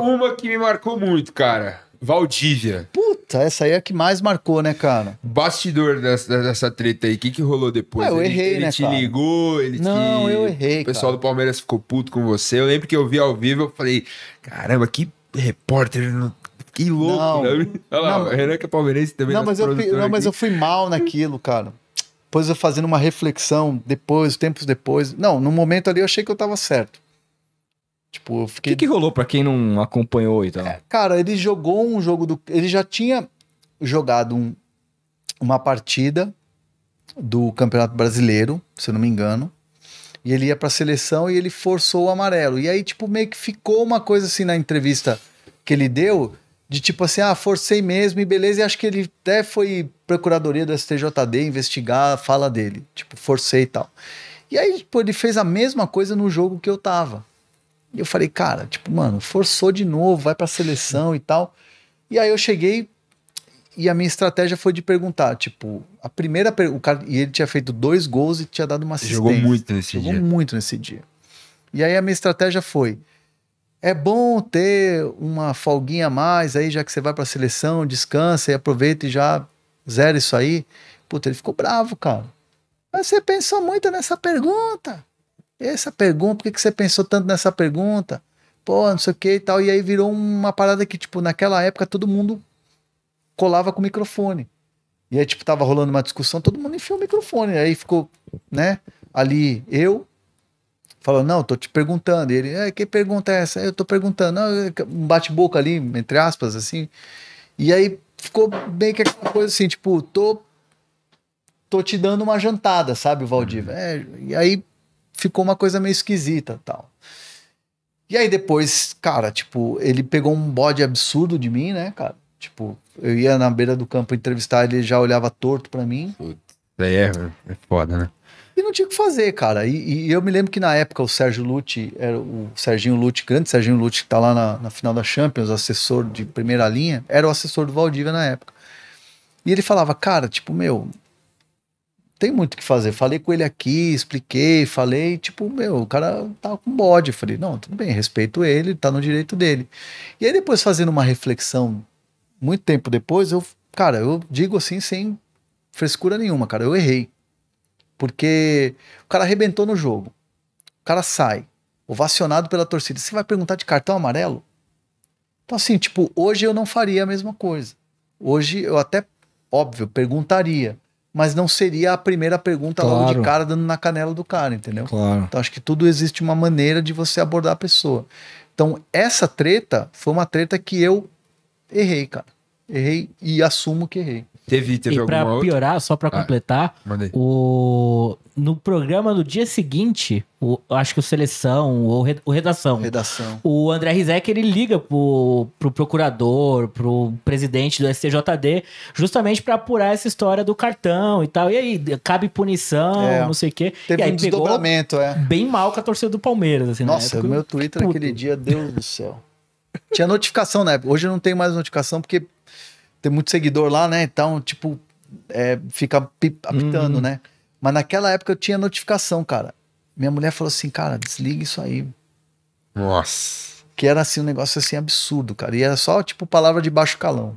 uma que me marcou muito, cara. Valdívia. Puta, essa aí é a que mais marcou, né, cara? Bastidor dessa, dessa treta aí, o que, que rolou depois? É, eu ele, errei, ele né, te cara? ligou, ele Não, te... eu errei, O pessoal cara. do Palmeiras ficou puto com você. Eu lembro que eu vi ao vivo, eu falei, caramba, que repórter... Que louco, não, né? Olha lá, não, Renan que é palmeirense também. Não, tá mas eu, fui, não mas eu fui mal naquilo, cara. Depois eu fazendo uma reflexão, depois, tempos depois. Não, no momento ali eu achei que eu tava certo. Tipo, eu fiquei. O que, que, rolou para quem não acompanhou e tal? É, cara, ele jogou um jogo do. Ele já tinha jogado um, uma partida do Campeonato Brasileiro, se eu não me engano. E ele ia pra seleção e ele forçou o amarelo. E aí, tipo, meio que ficou uma coisa assim na entrevista que ele deu, de tipo assim, ah, forcei mesmo e beleza. E acho que ele até foi procuradoria do STJD investigar a fala dele. Tipo, forcei e tal. E aí, tipo, ele fez a mesma coisa no jogo que eu tava eu falei, cara, tipo, mano, forçou de novo, vai pra seleção e tal. E aí eu cheguei e a minha estratégia foi de perguntar, tipo, a primeira o cara, e ele tinha feito dois gols e tinha dado uma assistência. Jogou muito nesse jogou dia. Jogou muito nesse dia. E aí a minha estratégia foi, é bom ter uma folguinha a mais aí, já que você vai pra seleção, descansa e aproveita e já zera isso aí. Puta, ele ficou bravo, cara. Mas você pensou muito nessa pergunta. Essa pergunta, por que, que você pensou tanto nessa pergunta? Pô, não sei o que e tal. E aí virou uma parada que, tipo, naquela época todo mundo colava com o microfone. E aí, tipo, tava rolando uma discussão, todo mundo enfiou o microfone. Aí ficou, né, ali eu falando, não, tô te perguntando. E ele, é, que pergunta é essa? Eu tô perguntando. Não, é um bate-boca ali, entre aspas, assim. E aí ficou bem que aquela coisa assim, tipo, tô, tô te dando uma jantada, sabe, Valdívia? Uhum. É, e aí ficou uma coisa meio esquisita tal. E aí depois, cara, tipo, ele pegou um bode absurdo de mim, né, cara? Tipo, eu ia na beira do campo entrevistar, ele já olhava torto para mim. Daí é, é foda, né? E não tinha o que fazer, cara. E, e, eu me lembro que na época o Sérgio Lute, era o Serginho Lute, grande Serginho Lute, que tá lá na, na final da Champions, assessor de primeira linha, era o assessor do Valdívia na época. E ele falava, cara, tipo, meu, tem muito o que fazer. Falei com ele aqui, expliquei, falei, tipo, meu, o cara tá com bode. Falei, não, tudo bem, respeito ele, tá no direito dele. E aí depois, fazendo uma reflexão, muito tempo depois, eu, cara, eu digo assim, sem frescura nenhuma, cara, eu errei. Porque o cara arrebentou no jogo. O cara sai, ovacionado pela torcida. Você vai perguntar de cartão amarelo? Então, assim, tipo, hoje eu não faria a mesma coisa. Hoje eu até, óbvio, perguntaria mas não seria a primeira pergunta claro. logo de cara dando na canela do cara, entendeu? Claro. Então acho que tudo existe uma maneira de você abordar a pessoa. Então essa treta foi uma treta que eu errei, cara. Errei e assumo que errei. Teve, teve e alguma pra outra? piorar, só para ah, completar, ah, o no programa do dia seguinte, o, acho que o Seleção ou re, o Redação. Redação. O André Rizek, ele liga pro, pro procurador, pro presidente do STJD, justamente para apurar essa história do cartão e tal. E aí, cabe punição, é. não sei o quê. Teve e aí, um desdobramento, é. Bem mal com a torcida do Palmeiras, assim, né? Nossa, época, o meu Twitter naquele dia, Deus do céu. Tinha notificação na né? época. Hoje não tem mais notificação porque tem muito seguidor lá, né? Então, tipo, é, fica apitando, uhum. né? Mas naquela época eu tinha notificação, cara. Minha mulher falou assim, cara, desliga isso aí. Nossa. Que era assim um negócio assim absurdo, cara. E era só, tipo, palavra de baixo calão.